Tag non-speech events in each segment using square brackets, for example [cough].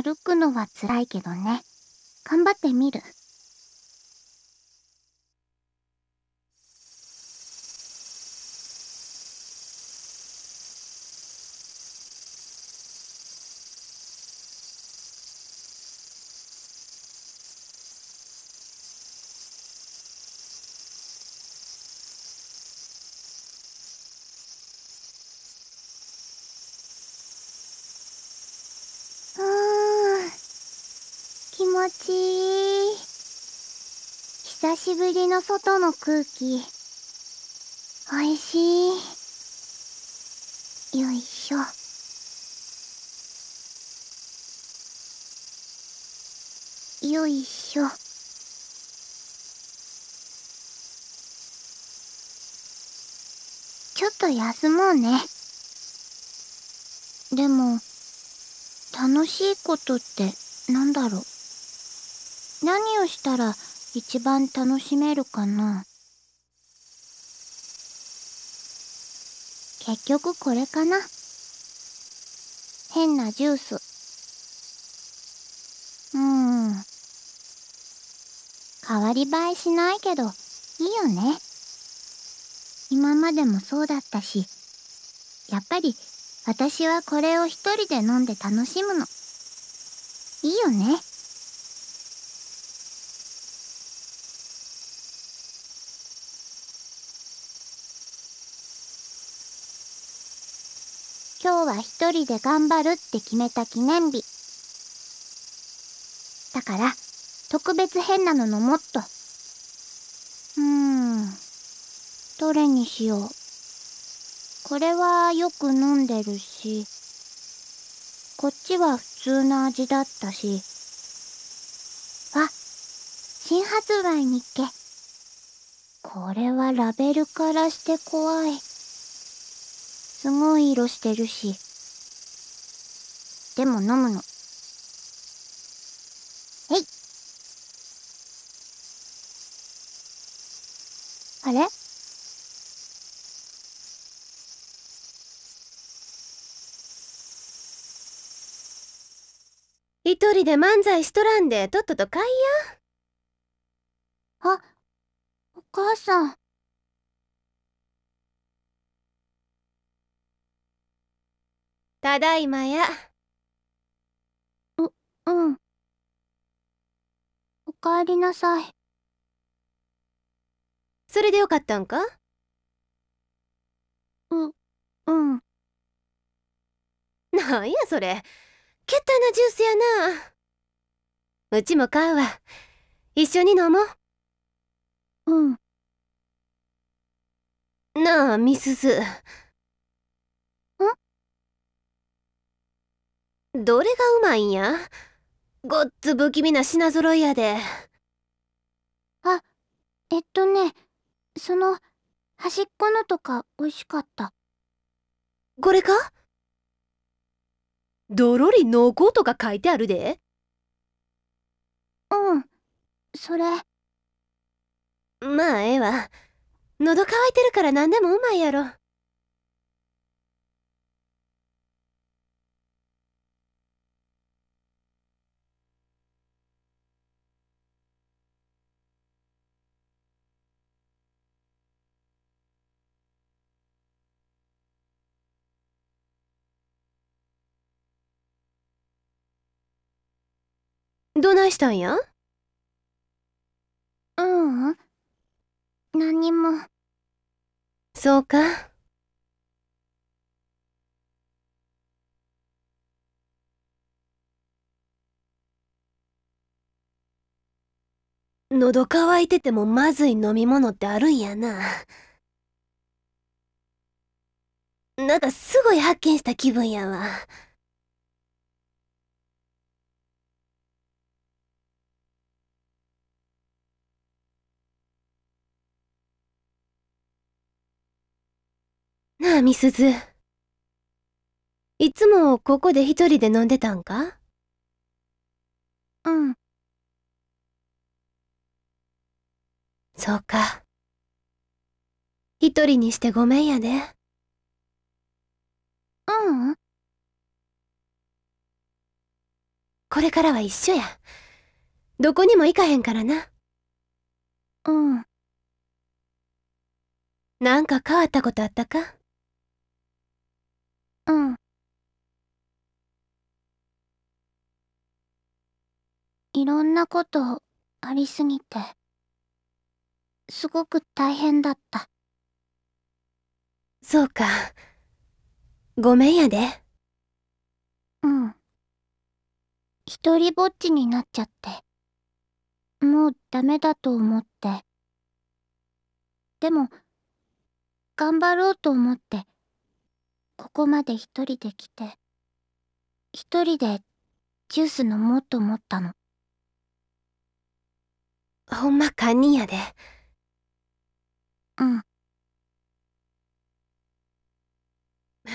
歩くのは辛いけどね。頑張ってみる。しぶりの外の空気。おいしい。よいしょ。よいしょ。ちょっと休もうね。でも、楽しいことってなんだろう。何をしたら一番楽しめるかな結局これかな変なジュースうん変わり映えしないけどいいよね今までもそうだったしやっぱり私はこれを一人で飲んで楽しむのいいよね今日は一人で頑張るって決めた記念日。だから、特別変なののもっと。うーん、どれにしよう。これはよく飲んでるし、こっちは普通の味だったし。あ、新発売にっけ。これはラベルからして怖い。すごい色してるし。でも飲むの。えいあれ一人で漫才しとらんでとっとと買いや。あ、お母さん。ただいまやううんおかえりなさいそれでよかったんかううんなんやそれけったなジュースやなうちも買うわ一緒に飲もううんなあミスずどれがうまいんやごっつ不気味な品揃いやで。あ、えっとね、その、端っこのとか美味しかった。これかどろり濃厚とか書いてあるで。うん、それ。まあええわ。喉乾いてるから何でもうまいやろ。どないしたんやううん。何も。そうか。喉乾いててもまずい飲み物ってあるんやな。なんかすごい発見した気分やわ。なあ、みすず。いつもここで一人で飲んでたんかうん。そうか。一人にしてごめんやで。ううん。これからは一緒や。どこにも行かへんからな。うん。なんか変わったことあったかうんいろんなことありすぎてすごく大変だったそうかごめんやでうん一人ぼっちになっちゃってもうダメだと思ってでも頑張ろうと思ってここまで一人で来て、一人でジュース飲もうと思ったの。ほんま堪忍やで。うん。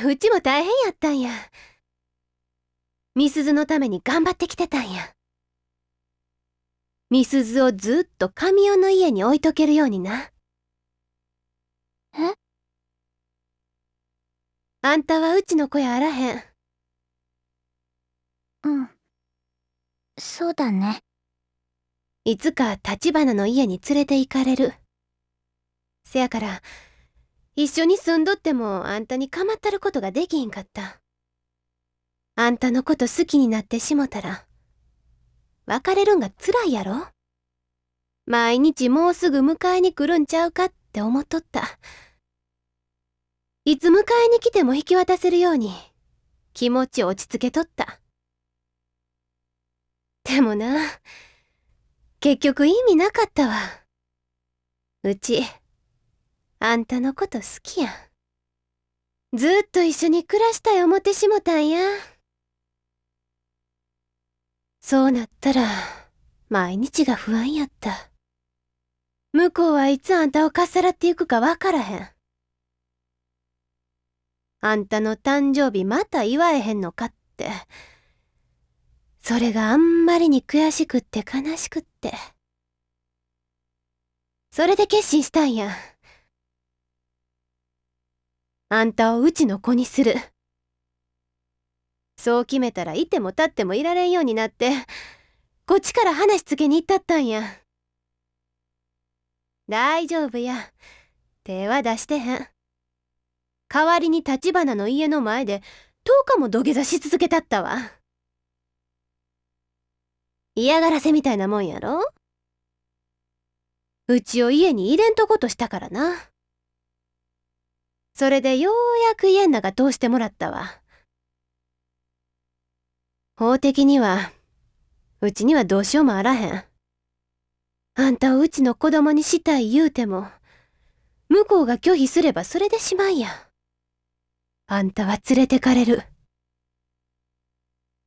うちも大変やったんや。美鈴のために頑張ってきてたんや。美鈴をずっと神尾の家に置いとけるようにな。えあんたはうちの子やあらへん。うん。そうだね。いつか立花の家に連れて行かれる。せやから、一緒に住んどってもあんたにまったることができんかった。あんたのこと好きになってしもたら、別れるんが辛いやろ毎日もうすぐ迎えに来るんちゃうかって思っとった。いつ迎えに来ても引き渡せるように、気持ち落ち着けとった。でもな、結局意味なかったわ。うち、あんたのこと好きやん。ずっと一緒に暮らしたい思てしもたんや。そうなったら、毎日が不安やった。向こうはいつあんたをかっさらっていくかわからへん。あんたの誕生日また祝えへんのかって。それがあんまりに悔しくって悲しくって。それで決心したんや。あんたをうちの子にする。そう決めたらいても立ってもいられんようになって、こっちから話つけに行ったったんや。大丈夫や。手は出してへん。代わりに立花の家の前で10日も土下座し続けたったわ。嫌がらせみたいなもんやろうちを家に入れんとことしたからな。それでようやく家ん中通してもらったわ。法的には、うちにはどうしようもあらへん。あんたをうちの子供にしたい言うても、向こうが拒否すればそれでしまいや。あんたは連れてかれる。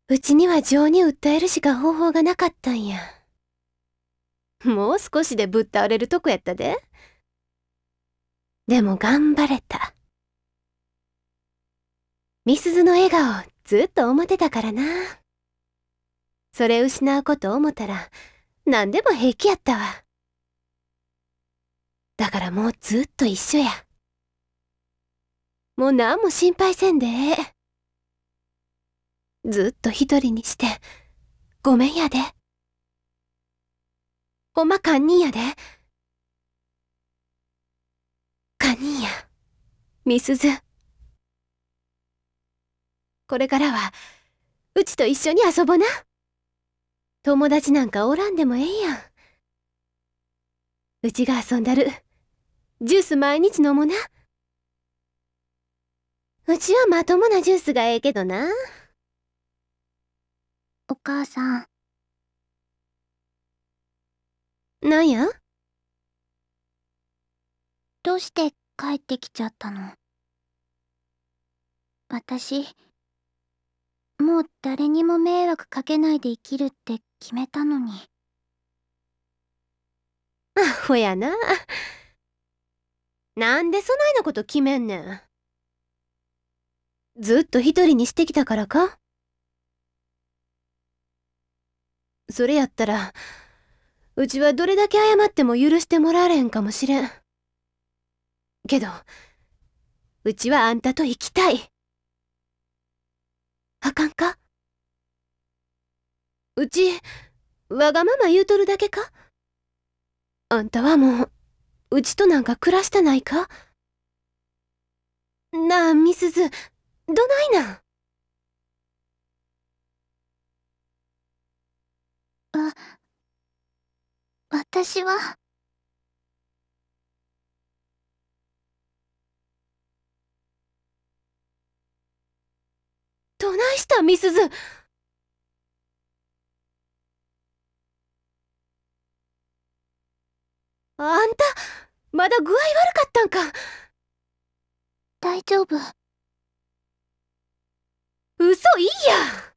うちには情に訴えるしか方法がなかったんや。もう少しでぶっ倒れるとこやったで。でも頑張れた。みすずの笑顔ずっと思ってたからな。それ失うこと思たら何でも平気やったわ。だからもうずっと一緒や。もう何も心配せんでええ。ずっと一人にして、ごめんやで。ほんま堪忍やで。堪忍や。みすず。これからは、うちと一緒に遊ぼな。友達なんかおらんでもええやん。うちが遊んだる。ジュース毎日飲もな。うちはまともなジュースがええけどな。お母さん。なんやどうして帰ってきちゃったの私、もう誰にも迷惑かけないで生きるって決めたのに。アホやな。なんでそないなこと決めんねん。ずっと一人にしてきたからかそれやったら、うちはどれだけ謝っても許してもらわれんかもしれん。けど、うちはあんたと行きたい。あかんかうち、わがまま言うとるだけかあんたはもう、うちとなんか暮らしたないかなあ、みすず、どないなあ、私は。どないしたミスズあんたまだ具合悪かったんか大丈夫。嘘いいや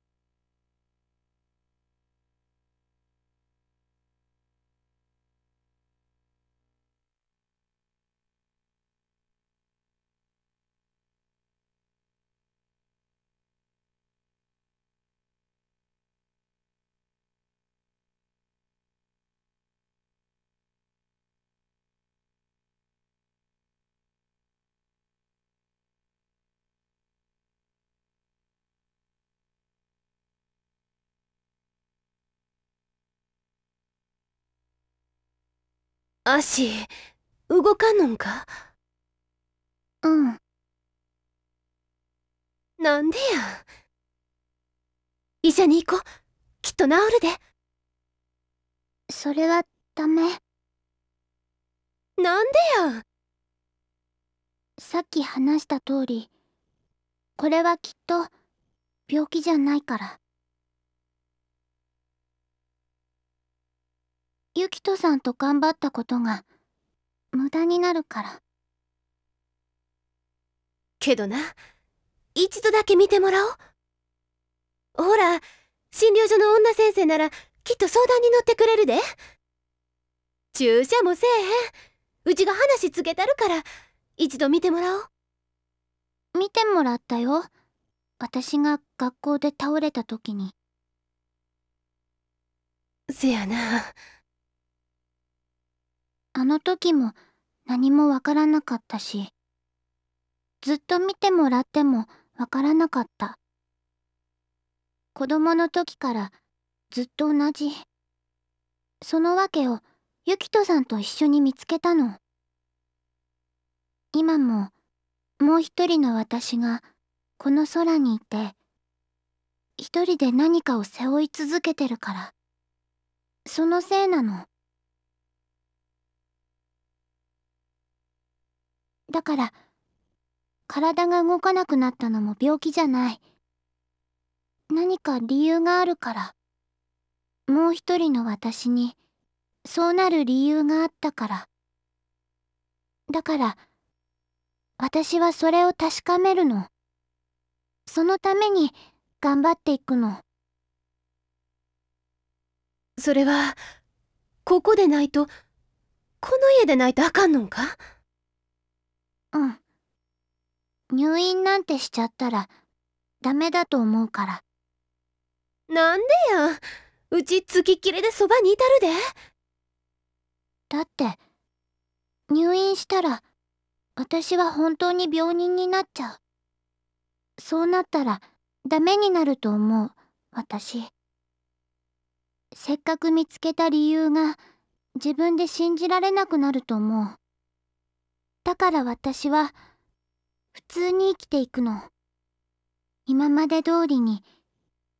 足動かんのんかうんなんでや医者に行こうきっと治るでそれはダメなんでやさっき話した通りこれはきっと病気じゃないからユキトさんと頑張ったことが無駄になるからけどな一度だけ見てもらおうほら診療所の女先生ならきっと相談に乗ってくれるで注射もせえへんうちが話つけたるから一度見てもらおう見てもらったよ私が学校で倒れた時にせやなあの時も何もわからなかったしずっと見てもらってもわからなかった子供の時からずっと同じそのわけをユキトさんと一緒に見つけたの今ももう一人の私がこの空にいて一人で何かを背負い続けてるからそのせいなのだから、体が動かなくなったのも病気じゃない。何か理由があるから。もう一人の私に、そうなる理由があったから。だから、私はそれを確かめるの。そのために頑張っていくの。それは、ここでないと、この家でないとあかんのんかうん入院なんてしちゃったらダメだと思うからなんでやうちつきっきりでそばにいたるでだって入院したら私は本当に病人になっちゃうそうなったらダメになると思う私せっかく見つけた理由が自分で信じられなくなると思うだから私は、普通に生きていくの。今まで通りに、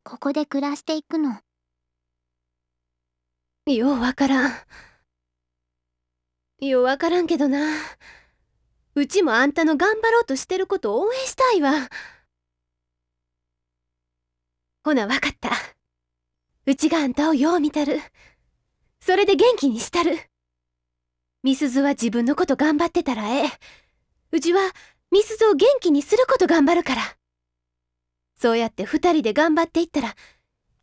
ここで暮らしていくの。ようわからん。ようわからんけどな。うちもあんたの頑張ろうとしてること応援したいわ。ほな、わかった。うちがあんたをよう見たる。それで元気にしたる。みすずは自分のこと頑張ってたらええ。うちは、みすずを元気にすること頑張るから。そうやって二人で頑張っていったら、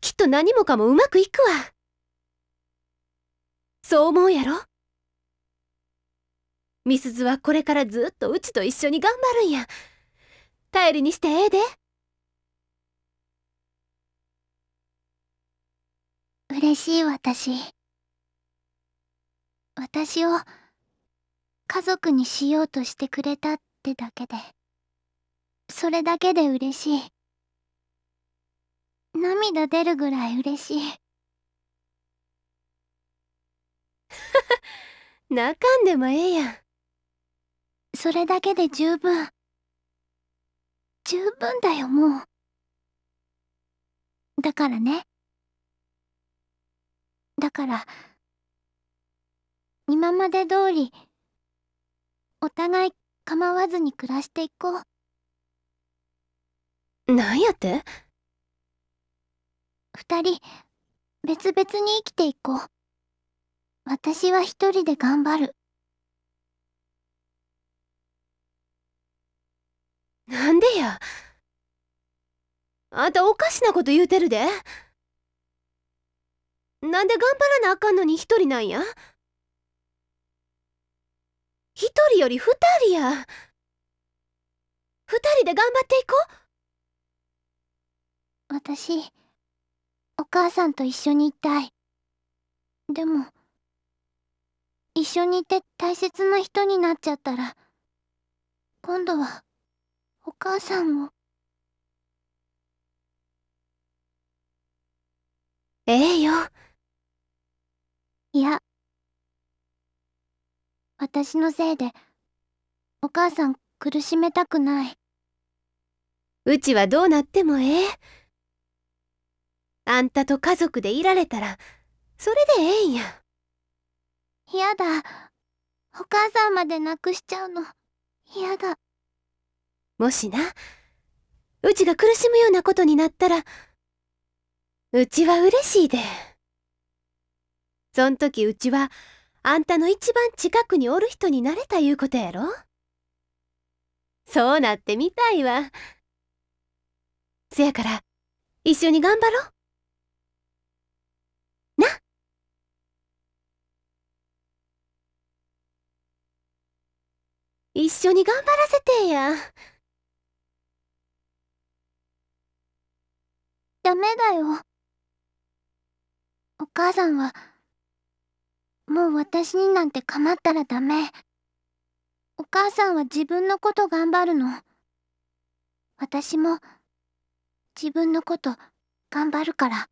きっと何もかもうまくいくわ。そう思うやろみすずはこれからずっとうちと一緒に頑張るんや。頼りにしてええで。嬉しい私。私を家族にしようとしてくれたってだけでそれだけで嬉しい涙出るぐらい嬉しい [laughs] 泣かんでもええやんそれだけで十分十分だよもうだからねだから今まで通りお互い構わずに暮らしていこう何やって二人別々に生きていこう私は一人で頑張るなんでやあんたおかしなこと言うてるでなんで頑張らなあかんのに一人なんや一人より二人や二人で頑張っていこう私お母さんと一緒にいたいでも一緒にいて大切な人になっちゃったら今度はお母さんをええよいや私のせいでお母さん苦しめたくないうちはどうなってもええあんたと家族でいられたらそれでええんや嫌だお母さんまで亡くしちゃうの嫌だもしなうちが苦しむようなことになったらうちは嬉しいでそん時うちはあんたの一番近くにおる人になれたいうことやろそうなってみたいわせやから一緒に頑張ろうな一緒に頑張らせてやダメだよお母さんはもう私になんて構ったらダメお母さんは自分のこと頑張るの私も自分のこと頑張るから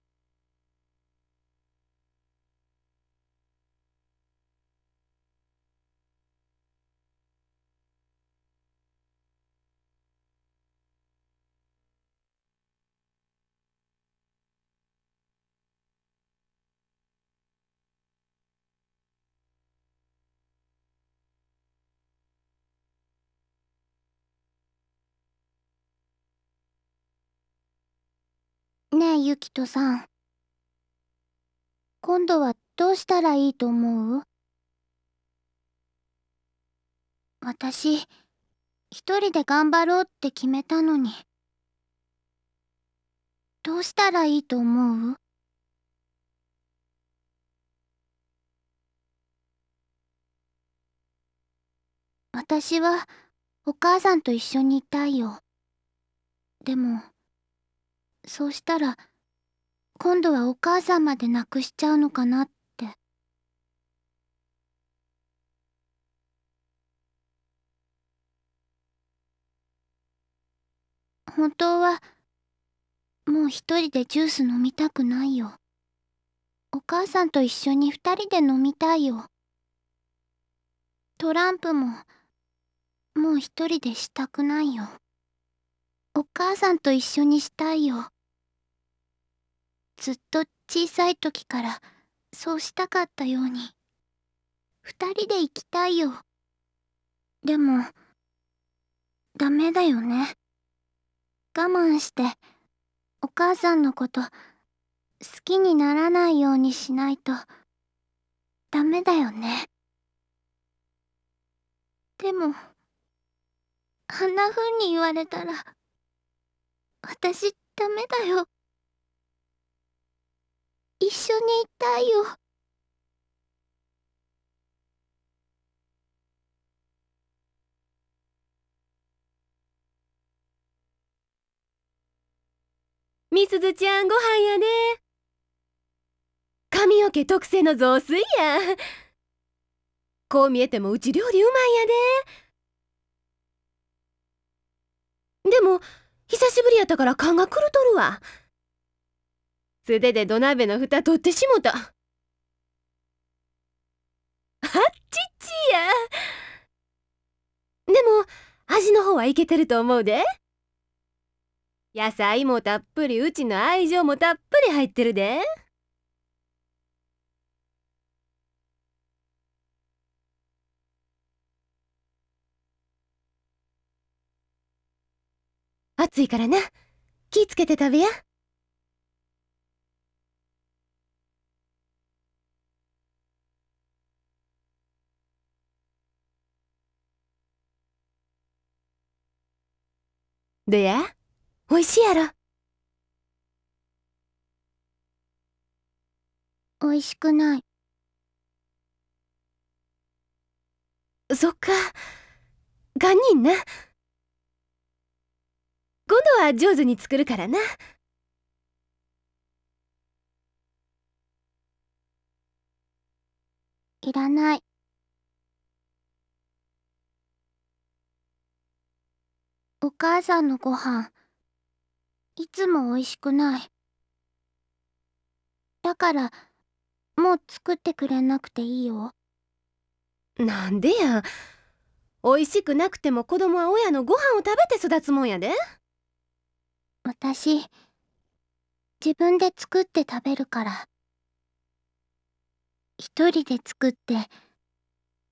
ねゆきとさん今度はどうしたらいいと思う私一人で頑張ろうって決めたのにどうしたらいいと思う私はお母さんと一緒にいたいよでもそうしたら今度はお母さんまでなくしちゃうのかなって。本当はもう一人でジュース飲みたくないよ。お母さんと一緒に二人で飲みたいよ。トランプも、もう一人でしたくないよ。お母さんと一緒にしたいよ。ずっと小さい時からそうしたかったように二人で行きたいよでもダメだよね我慢してお母さんのこと好きにならないようにしないとダメだよねでもあんな風に言われたら私ダメだよ一緒にいたいよ。みすずちゃんご飯やね髪の毛特製の雑炊やこう見えてもうち料理うまいやででも久しぶりやったから勘が狂うとるわ。素手で土鍋の蓋取ってしもたあっちっちやでも味の方はいけてると思うで野菜もたっぷりうちの愛情もたっぷり入ってるで暑いからな気ぃつけて食べや。どやおいしいやろおいしくないそっか堪忍な今度は上手に作るからな。いらない。お母さんのご飯いつもおいしくないだからもう作ってくれなくていいよなんでやおいしくなくても子供は親のご飯を食べて育つもんやで私自分で作って食べるから一人で作って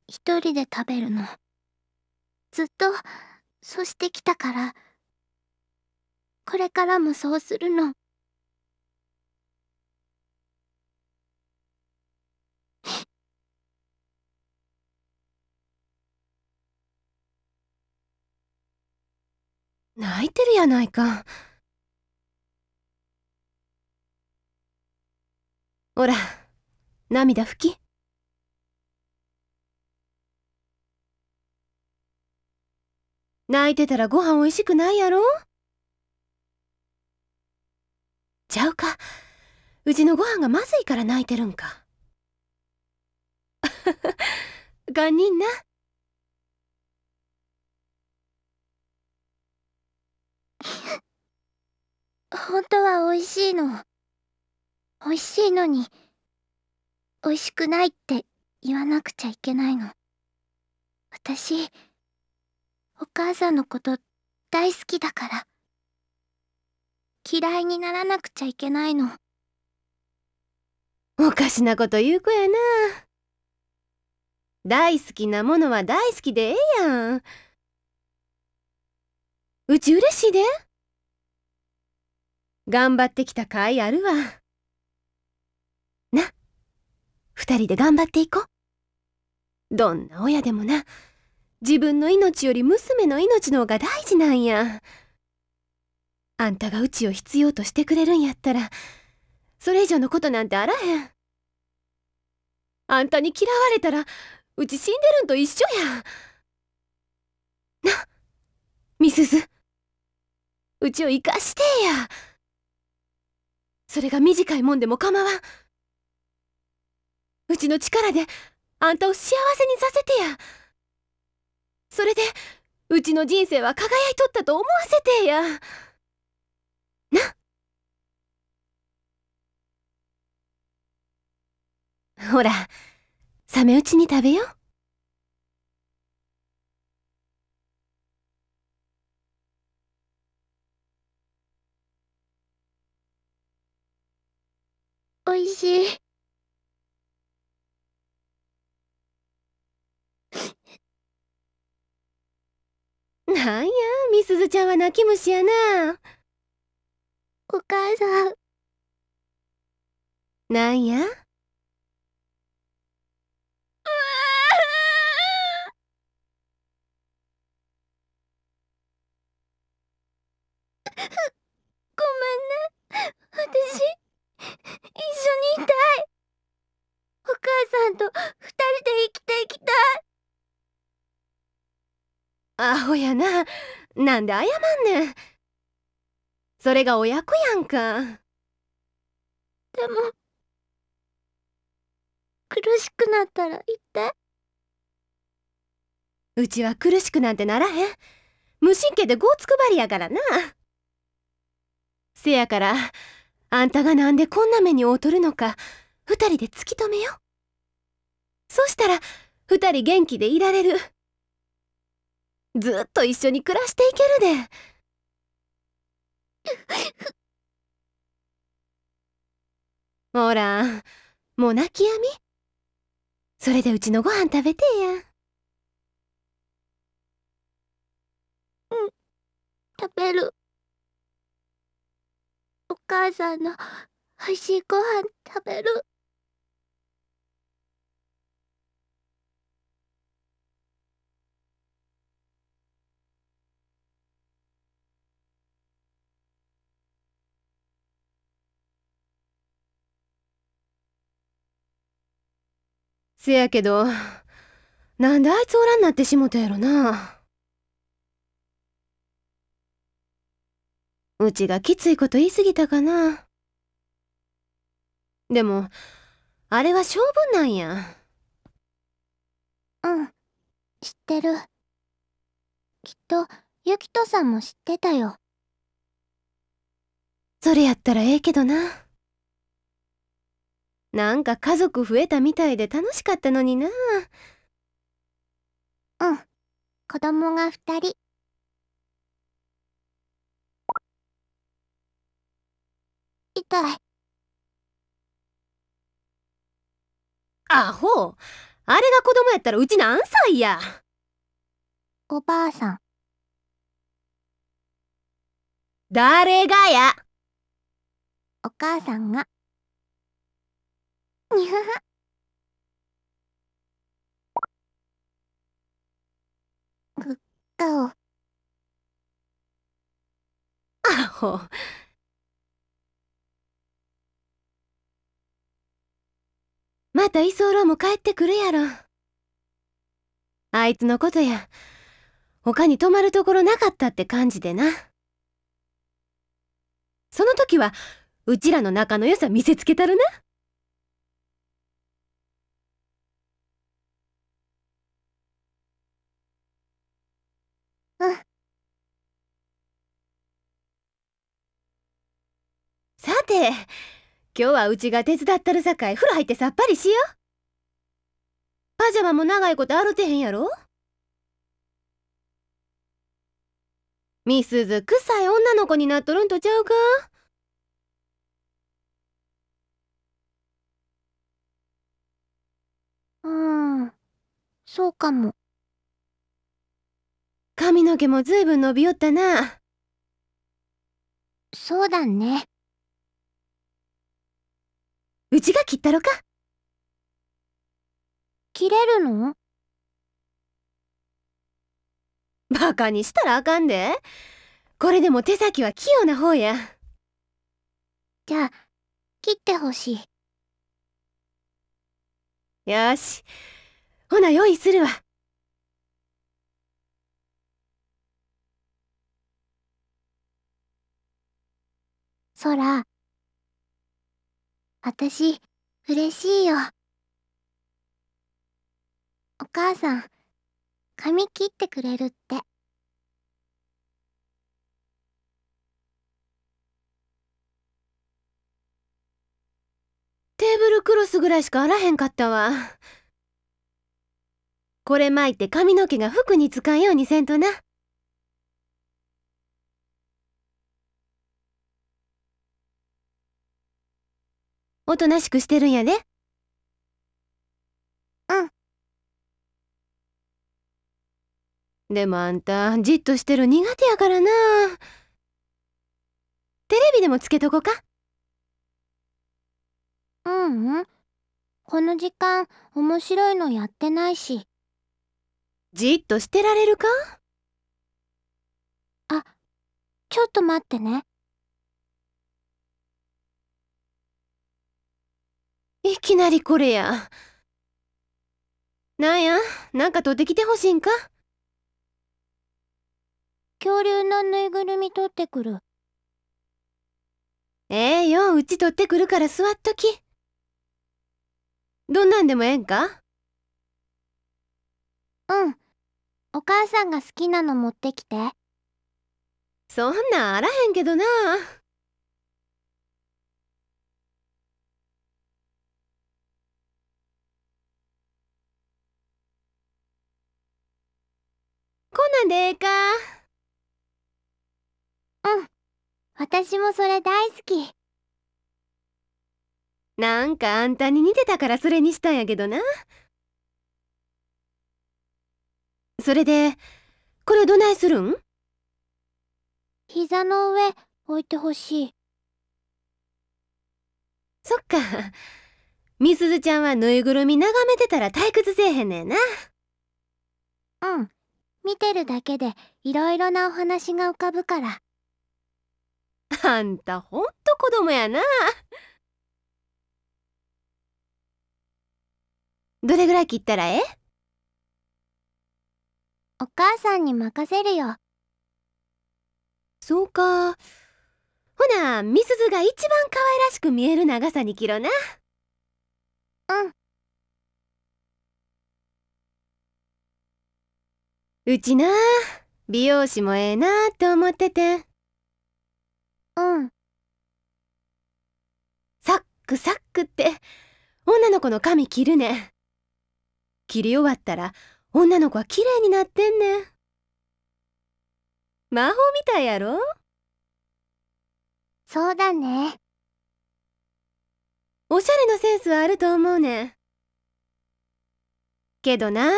一人で食べるのずっとそうしてきたから、これからもそうするの。[laughs] 泣いてるやないか。ほら、涙拭き。泣いてたらご飯おいしくないやろちゃうか。うちのご飯がまずいから泣いてるんか。ニ [laughs] んな。本当は美味しいの。美味しいのに、美味しくないって言わなくちゃいけないの。私、お母さんのこと大好きだから嫌いにならなくちゃいけないのおかしなこと言う子やな大好きなものは大好きでええやんうち嬉しいで頑張ってきた甲斐あるわな二人で頑張っていこうどんな親でもな自分の命より娘の命の方が大事なんや。あんたがうちを必要としてくれるんやったら、それ以上のことなんてあらへん。あんたに嫌われたら、うち死んでるんと一緒や。な、みすず。うちを生かしてや。それが短いもんでも構わん。うちの力で、あんたを幸せにさせてや。それでうちの人生は輝いとったと思わせてやなほらサメうちに食べよおいしい。なんやみすずちゃんは泣き虫やなお母さんなんやごめんね私一緒にいたいお母さんと二人で生きていきたいアホやななんで謝んねんそれが親子やんかでも苦しくなったら言ってうちは苦しくなんてならへん無神経でゴーつくばりやからなせやからあんたがなんでこんな目に遭うとるのか二人で突き止めよそしたら二人元気でいられる。ずっと一緒に暮らしていけるで。[laughs] ほら、もう泣きやみそれでうちのご飯食べてや。うん、食べる。お母さんの美味しいご飯食べる。せやけど、なんであいつおらんなってしもたやろな。うちがきついこと言い過ぎたかな。でも、あれは性分なんや。うん、知ってる。きっと、ゆきとさんも知ってたよ。それやったらええけどな。なんか家族増えたみたいで楽しかったのになうん子供が2人痛いアホあれが子供やったらうち何歳やおばあさん誰がやお母さんがにふふ。ぐっかを。あまた居候も帰ってくるやろ。あいつのことや、他に泊まるところなかったって感じでな。その時は、うちらの仲の良さ見せつけたるな。て今日はうちが手伝ったるさかい風呂入ってさっぱりしよパジャマも長いことるてへんやろみすず臭い女の子になっとるんとちゃうかうんそうかも髪の毛もずいぶん伸びよったなそうだねうちが切ったろか切れるのバカにしたらあかんでこれでも手先は器用な方やじゃあ切ってほしいよしほな用意するわ空私、嬉しいよ。お母さん、髪切ってくれるって。テーブルクロスぐらいしかあらへんかったわ。これ巻いて髪の毛が服につかんようにせんとな。おとなしくしてるんやで。うん。でもあんた、じっとしてる苦手やからな。テレビでもつけとこか。ううん。この時間、面白いのやってないし。じっとしてられるかあ、ちょっと待ってね。いきなりこれや。なんや、なんか取ってきてほしいんか恐竜のぬいぐるみ取ってくる。ええー、よ、うち取ってくるから座っとき。どんなんでもええんかうん。お母さんが好きなの持ってきて。そんなんあらへんけどな。こなでえかうん私もそれ大好きなんかあんたに似てたからそれにしたんやけどなそれでこれどないするん膝の上置いてほしいそっかみすずちゃんはぬいぐるみ眺めてたら退屈せえへんねんなうん見てるだけでいろいろなお話が浮かぶからあんたほんと子供やなどれぐらい切ったらええお母さんに任せるよそうかほなみすずが一番可愛らしく見える長さに切ろなうんうちな美容師もええなって思っててうんサックサックって女の子の髪切るねん切り終わったら女の子は綺麗になってんねん魔法みたいやろそうだねおしゃれのセンスはあると思うねんけどな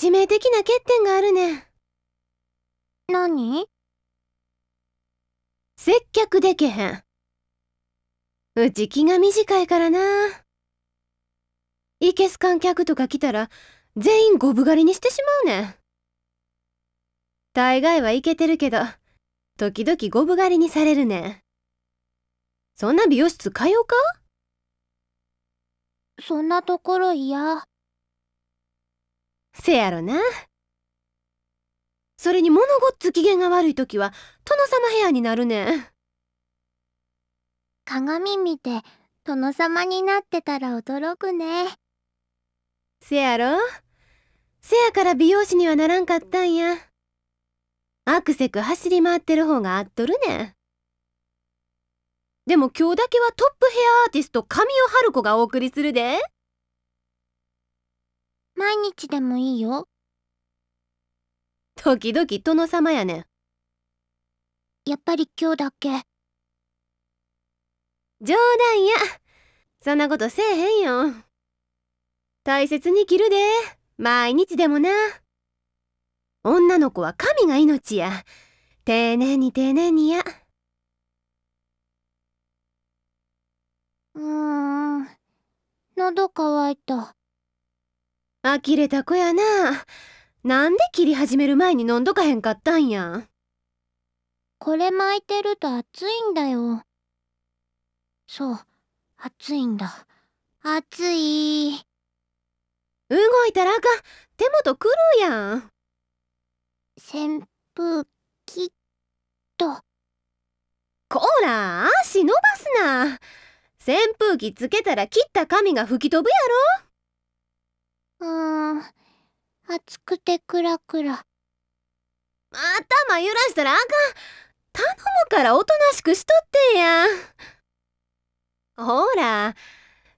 致命的な欠点があるねん。何接客でけへん。うち気が短いからな。いけす観客とか来たら、全員ゴブ狩りにしてしまうねん。大概はいけてるけど、時々ゴブ狩りにされるねん。そんな美容室通うかそんなところ嫌。せやろな。それに物ごっつ機嫌が悪い時は殿様部屋になるねん。鏡見て殿様になってたら驚くね。せやろせやから美容師にはならんかったんや。アクセク走り回ってる方が合っとるねん。でも今日だけはトップヘアアーティスト神尾春子がお送りするで。毎日でもいいよ。時々殿様やねん。やっぱり今日だけ。冗談や。そんなことせえへんよ。大切に着るで。毎日でもな。女の子は神が命や。丁寧に丁寧にや。うーん。喉乾いた。呆れた子やな。なんで切り始める前に飲んどかへんかったんや。これ巻いてると暑いんだよ。そう、暑いんだ。暑い動いたらあかん。手元狂うやん。扇風機と。こら、足伸ばすな。扇風機つけたら切った髪が吹き飛ぶやろうーん暑くてクラクラ頭揺らしたらあかん頼むからおとなしくしとってやほら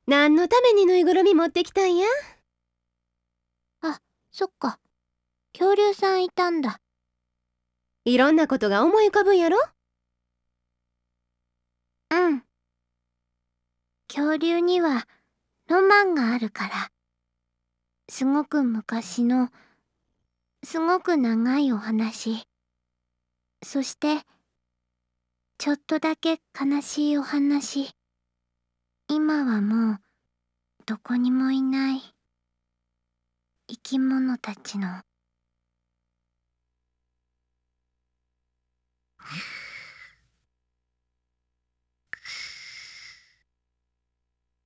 何のためにぬいぐるみ持ってきたんやあそっか恐竜さんいたんだいろんなことが思い浮かぶんやろうん恐竜にはロマンがあるから。すごく昔のすごく長いお話そしてちょっとだけ悲しいお話今はもうどこにもいない生き物たちの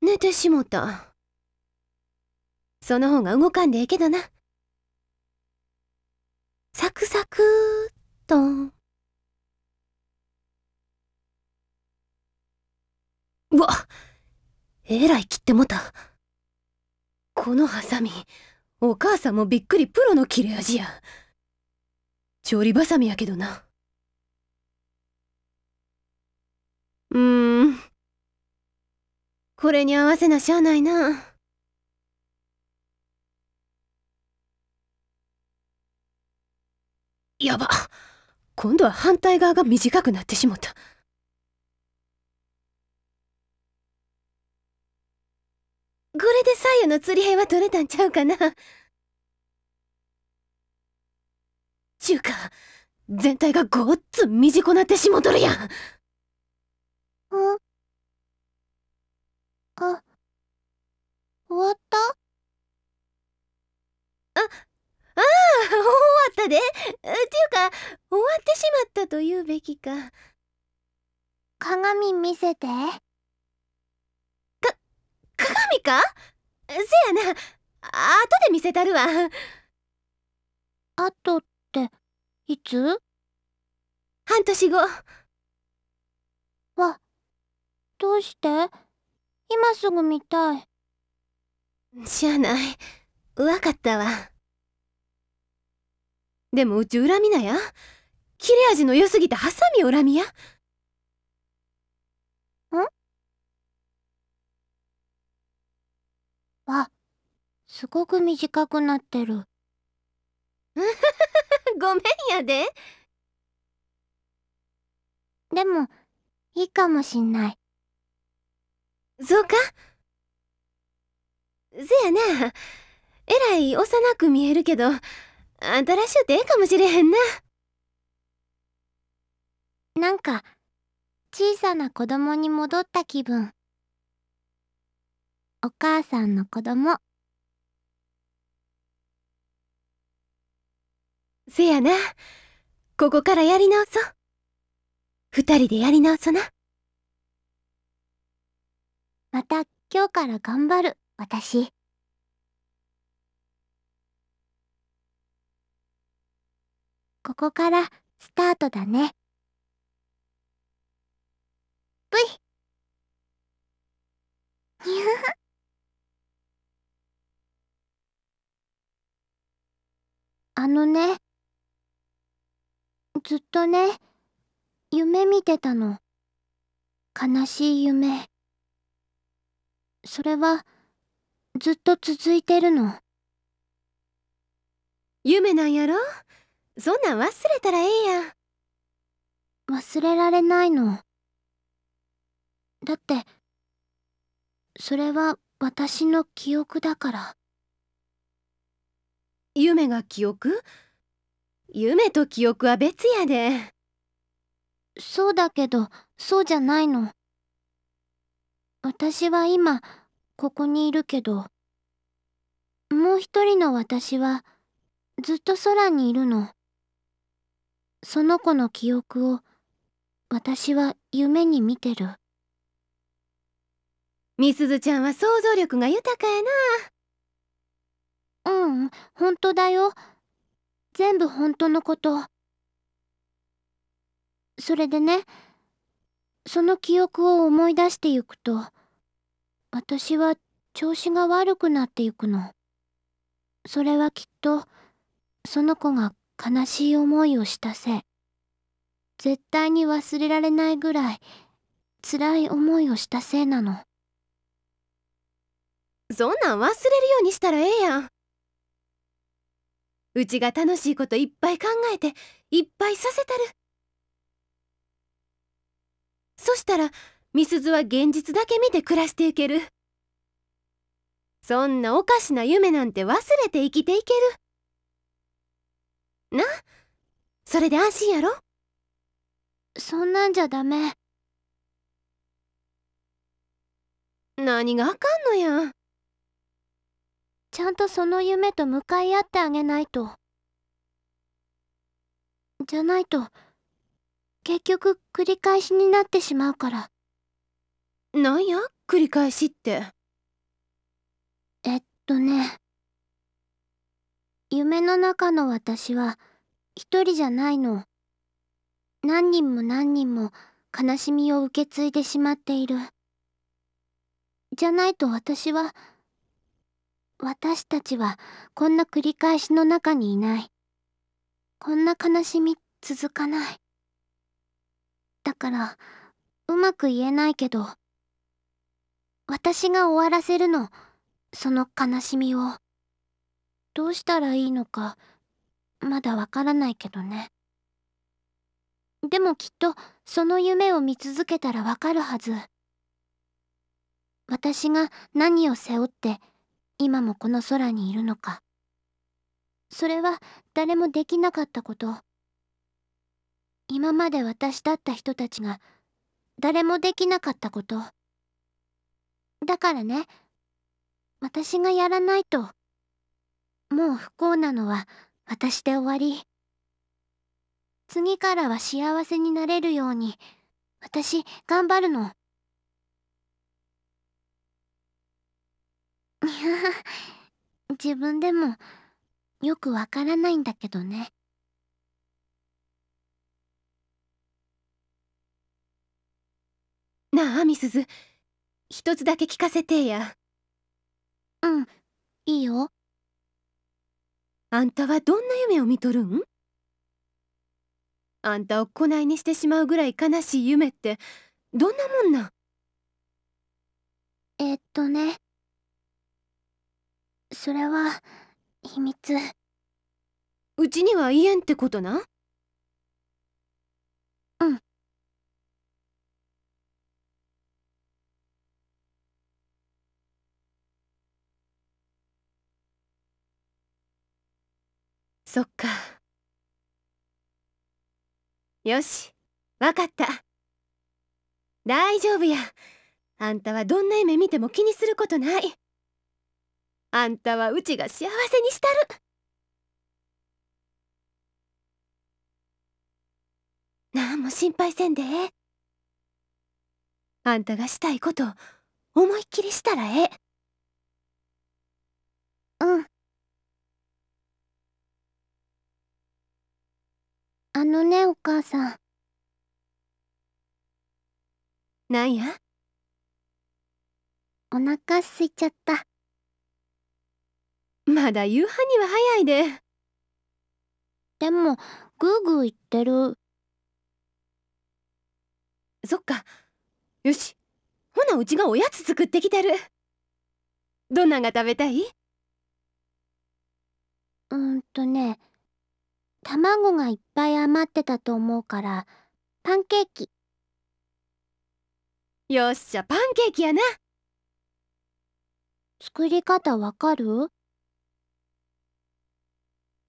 寝てしもた。その方が動かんでええけどな。サクサクーっと。うわえらい切ってもた。このハサミ、お母さんもびっくりプロの切れ味や。調理バサミやけどな。うーん。これに合わせなしゃあないな。やば今度は反対側が短くなってしもたこれで左右の釣り辺は取れたんちゃうかなちゅうか全体がごっつ短なってしもとるやんあ終わった終わったで。っていうか、終わってしまったと言うべきか。鏡見せて。か、鏡かせやな。後で見せたるわ。あとって、いつ半年後。わ、どうして今すぐ見たい。しゃあない。わかったわ。でもうち恨みなや。切れ味の良すぎたハサミ恨みや。んあ、すごく短くなってる。[laughs] ごめんやで。でも、いいかもしんない。そうかせやな、えらい幼く見えるけど、新しゅてえかもしれへんななんか小さな子供に戻った気分お母さんの子供せやなここからやり直そう二人でやり直そなまた今日から頑張る私。ここからスタートだねぷいにゅふあのねずっとね夢見てたの悲しい夢それはずっと続いてるの夢なんやろそんなん忘れたらええやん忘れられないのだってそれは私の記憶だから夢が記憶夢と記憶は別やでそうだけどそうじゃないの私は今ここにいるけどもう一人の私はずっと空にいるのその子の記憶を私は夢に見てるみすずちゃんは想像力が豊かやなうん本当だよ全部本当のことそれでねその記憶を思い出してゆくと私は調子が悪くなってゆくのそれはきっとその子が悲しい思いをしたせい絶対に忘れられないぐらい辛い思いをしたせいなのそんなん忘れるようにしたらええやんうちが楽しいこといっぱい考えていっぱいさせたるそしたらみすずは現実だけ見て暮らしていけるそんなおかしな夢なんて忘れて生きていけるなそれで安心やろそんなんじゃダメ何があかんのやんちゃんとその夢と向かい合ってあげないとじゃないと結局繰り返しになってしまうからなんや繰り返しってえっとね夢の中の私は一人じゃないの何人も何人も悲しみを受け継いでしまっているじゃないと私は私たちはこんな繰り返しの中にいないこんな悲しみ続かないだからうまく言えないけど私が終わらせるのその悲しみを。どうしたらいいのかまだわからないけどねでもきっとその夢を見続けたらわかるはず私が何を背負って今もこの空にいるのかそれは誰もできなかったこと今まで私だった人たちが誰もできなかったことだからね私がやらないと。もう不幸なのは私で終わり次からは幸せになれるように私頑張るのいや自分でもよくわからないんだけどねなあみすず一つだけ聞かせてやうんいいよあんたはどんな夢を見とるんあんたをこないにしてしまうぐらい悲しい夢ってどんなもんなんえっとねそれは秘密うちには言えんってことなそっかよしわかった大丈夫やあんたはどんな夢見ても気にすることないあんたはうちが幸せにしたる何も心配せんでええあんたがしたいこと思いっきりしたらええうんあのねお母さんなんやお腹すいちゃったまだ夕飯には早いででもグーグー言ってるそっかよしほなうちがおやつ作ってきてるどんなんが食べたいうんとね卵がいっぱい余ってたと思うからパンケーキよっしゃパンケーキやな作り方わかる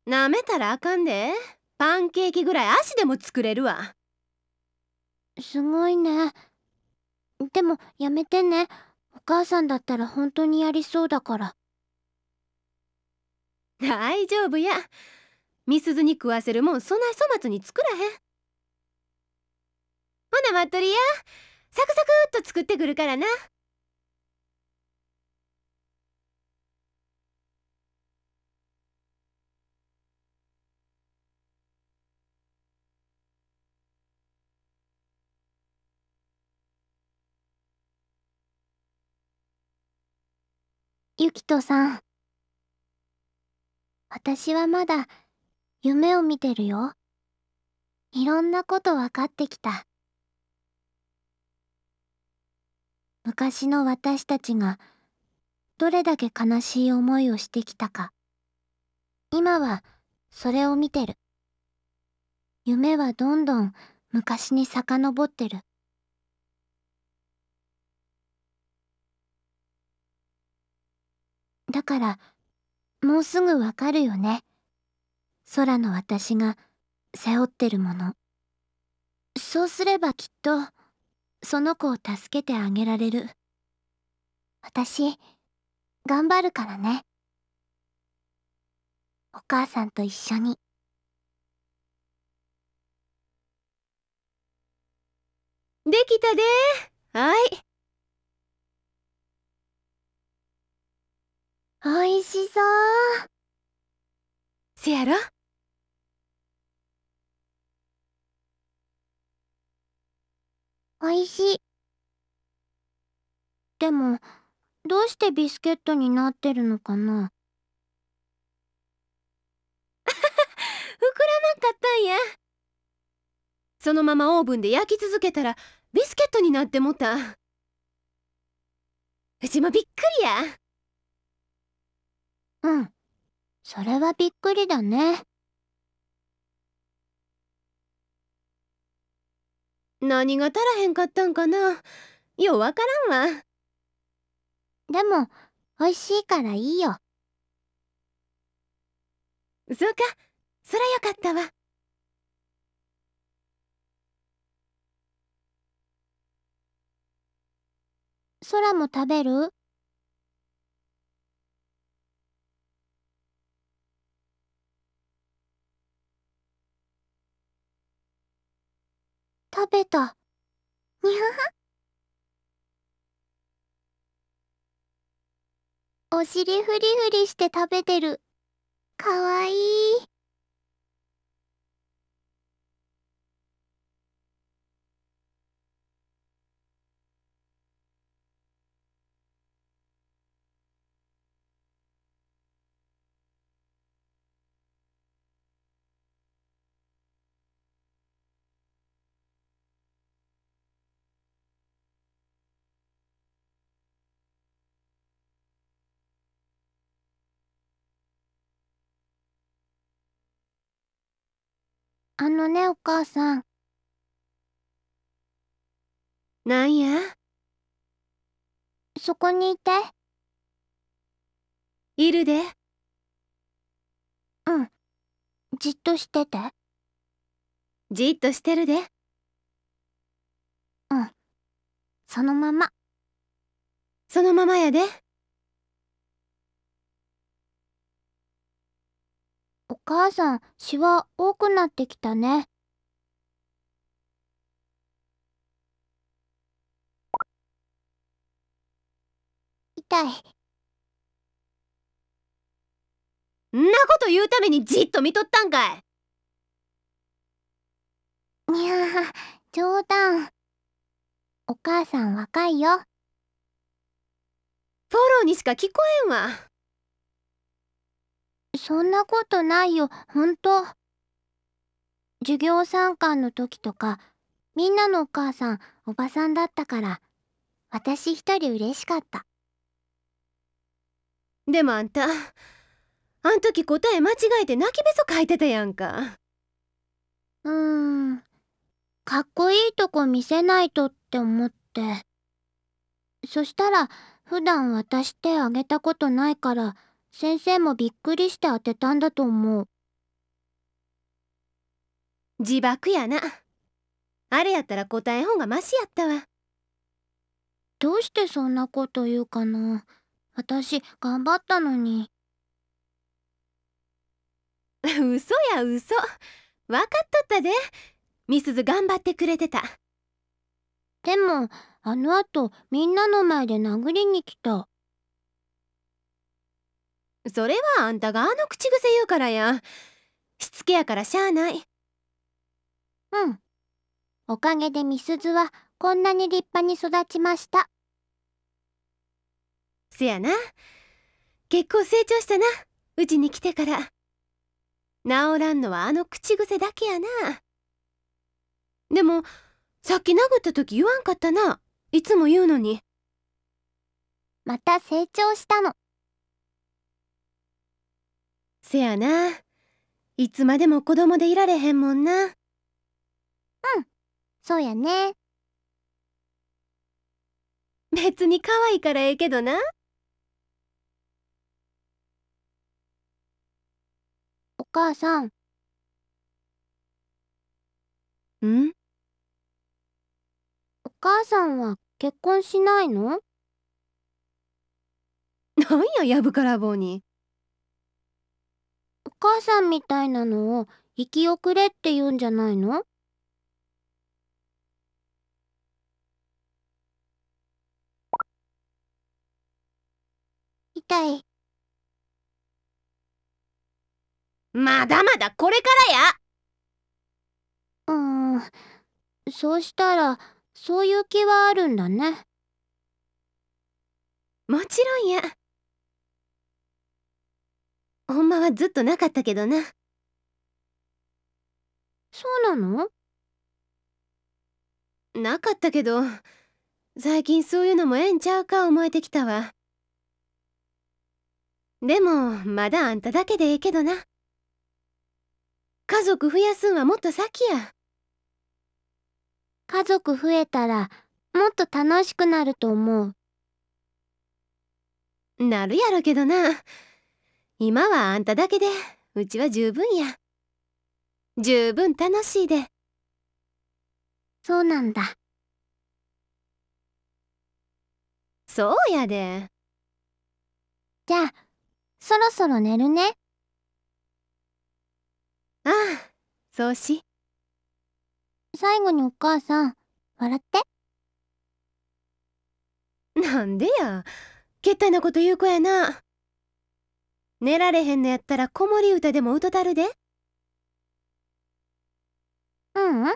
なめたらあかんでパンケーキぐらい足でも作れるわすごいねでもやめてねお母さんだったら本当にやりそうだから大丈夫やみすずに食わせるもんそない粗末に作らへんほなまっとりやサクサクっと作ってくるからな。ゆきとさん私はまだ夢を見てるよ。いろんなこと分かってきた。昔の私たちがどれだけ悲しい思いをしてきたか。今はそれを見てる。夢はどんどん昔に遡ってる。だから、もうすぐわかるよね。空の私が背負ってるものそうすればきっとその子を助けてあげられる私頑張るからねお母さんと一緒にできたではいおいしそうせやろ美味しい。でも、どうしてビスケットになってるのかな [laughs] 膨らんかったんや。そのままオーブンで焼き続けたら、ビスケットになってもた。うちもびっくりや。うん。それはびっくりだね。何が足らへんかったんかなようわからんわでも美味しいからいいよそうかそらよかったわ空も食べる食べた。にゃはお尻フリフリして食べてる。かわいい。あのねお母さんなんやそこにいているでうんじっとしててじっとしてるでうんそのままそのままやで。お母さんシワ多くなってきたね。痛い。んなこと言うためにじっと見とったんかいにゃあ、冗談お母さん若いよフォローにしか聞こえんわそんなことないよほんと授業参観の時とかみんなのお母さんおばさんだったから私一人嬉しかったでもあんたあん時答え間違えて泣きべそ書いてたやんかうーんかっこいいとこ見せないとって思ってそしたら普段渡してあげたことないから先生もびっくりして当てたんだと思う自爆やなあれやったら答え方がマシやったわどうしてそんなこと言うかな私頑張ったのに [laughs] 嘘や嘘分かっとったでみすず頑張ってくれてたでもあのあとみんなの前で殴りに来たそれはあんたがあの口癖言うからやしつけやからしゃあないうんおかげでみすずはこんなに立派に育ちましたせやな結構成長したなうちに来てから治らんのはあの口癖だけやなでもさっき殴った時言わんかったないつも言うのにまた成長したのせやないつまでも子供でいられへんもんなうんそうやね別に可愛いからええけどなお母さんんお母さんは結婚しないのなんややぶからぼうに母さんみたいなのを生き遅れって言うんじゃないの痛いまだまだこれからやうんそうしたらそういう気はあるんだねもちろんや。ほんまはずっとなかったけどなそうなのなかったけど最近そういうのもええんちゃうか思えてきたわでもまだあんただけでええけどな家族増やすんはもっと先や家族増えたらもっと楽しくなると思うなるやろけどな今はあんただけでうちは十分や十分楽しいでそうなんだそうやでじゃあそろそろ寝るねああそうし最後にお母さん笑ってなんでやけったいなこと言う子やな寝られへんのやったら子守歌でも歌たるでううん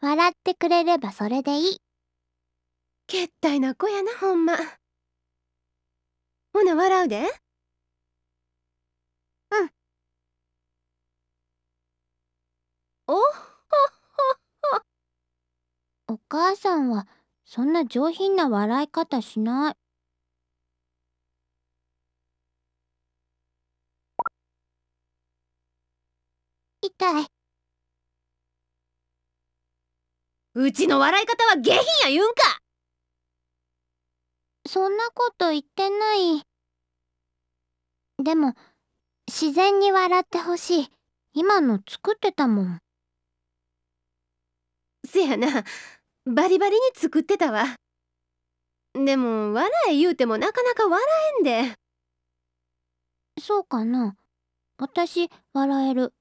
笑ってくれればそれでいいけったいな子やなほんまほな笑うでうんおっほっほっほお母さんはそんな上品な笑い方しない痛いうちの笑い方は下品や言うんかそんなこと言ってないでも自然に笑ってほしい今の作ってたもんせやなバリバリに作ってたわでも笑え言うてもなかなか笑えんでそうかな私笑える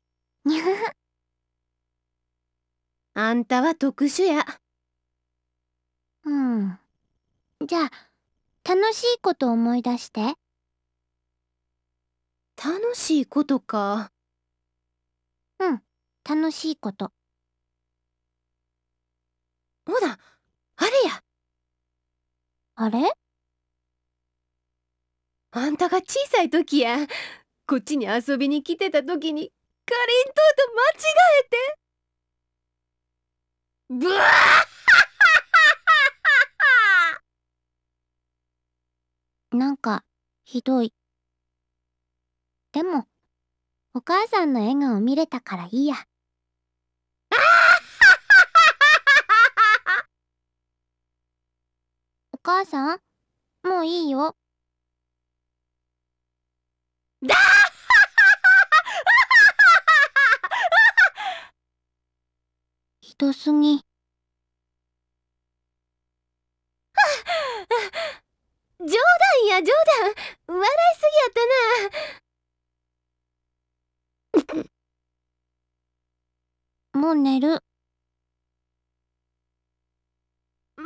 あんたは特殊や。うん。じゃあ、楽しいこと思い出して。楽しいことか。うん、楽しいこと。ほら、あれや。あれあんたが小さい時や、こっちに遊びに来てた時にかりんとうと間違えてブワー [laughs] なんかひどいでもお母さんの笑顔見れたからいいや [laughs] お母さんもういいよだー遠すぎ。冗談や冗談笑いすぎやったなもう寝るま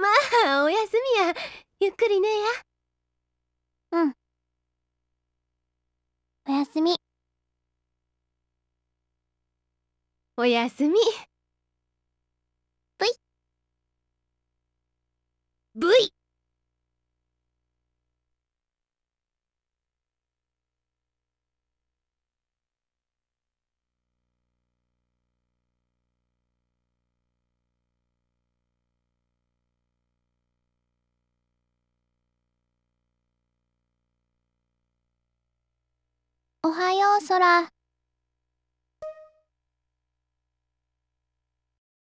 あおやすみやゆっくり寝やうんおやすみおやすみ。V おはよう空。